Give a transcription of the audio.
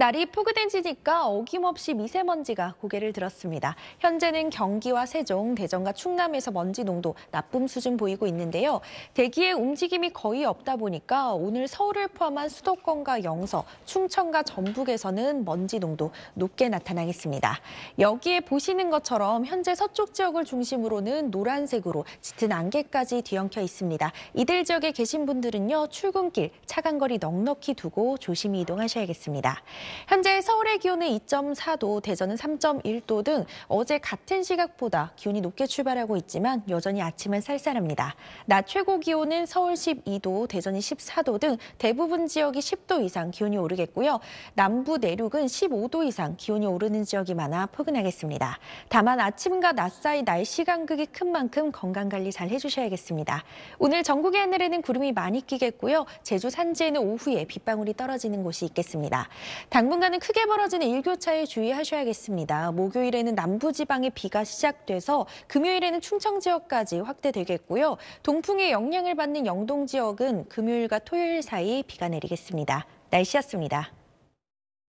날이 포근해지니까 어김없이 미세먼지가 고개를 들었습니다. 현재는 경기와 세종, 대전과 충남에서 먼지 농도 나쁨 수준 보이고 있는데요. 대기의 움직임이 거의 없다 보니까 오늘 서울을 포함한 수도권과 영서, 충청과 전북에서는 먼지 농도 높게 나타나겠습니다. 여기에 보시는 것처럼 현재 서쪽 지역을 중심으로는 노란색으로 짙은 안개까지 뒤엉켜 있습니다. 이들 지역에 계신 분들은요, 출근길, 차간 거리 넉넉히 두고 조심히 이동하셔야겠습니다. 현재 서울의 기온은 2.4도, 대전은 3.1도 등 어제 같은 시각보다 기온이 높게 출발하고 있지만 여전히 아침은 쌀쌀합니다. 낮 최고 기온은 서울 12도, 대전이 14도 등 대부분 지역이 10도 이상 기온이 오르겠고요. 남부 내륙은 15도 이상 기온이 오르는 지역이 많아 포근하겠습니다. 다만 아침과 낮 사이 날씨 간극이 큰 만큼 건강관리 잘 해주셔야겠습니다. 오늘 전국의 하늘에는 구름이 많이 끼겠고요. 제주 산지에는 오후에 빗방울이 떨어지는 곳이 있겠습니다. 당분간은 크게 벌어지는 일교차에 주의하셔야겠습니다. 목요일에는 남부지방에 비가 시작돼서 금요일에는 충청 지역까지 확대되겠고요. 동풍의 영향을 받는 영동 지역은 금요일과 토요일 사이 비가 내리겠습니다. 날씨였습니다.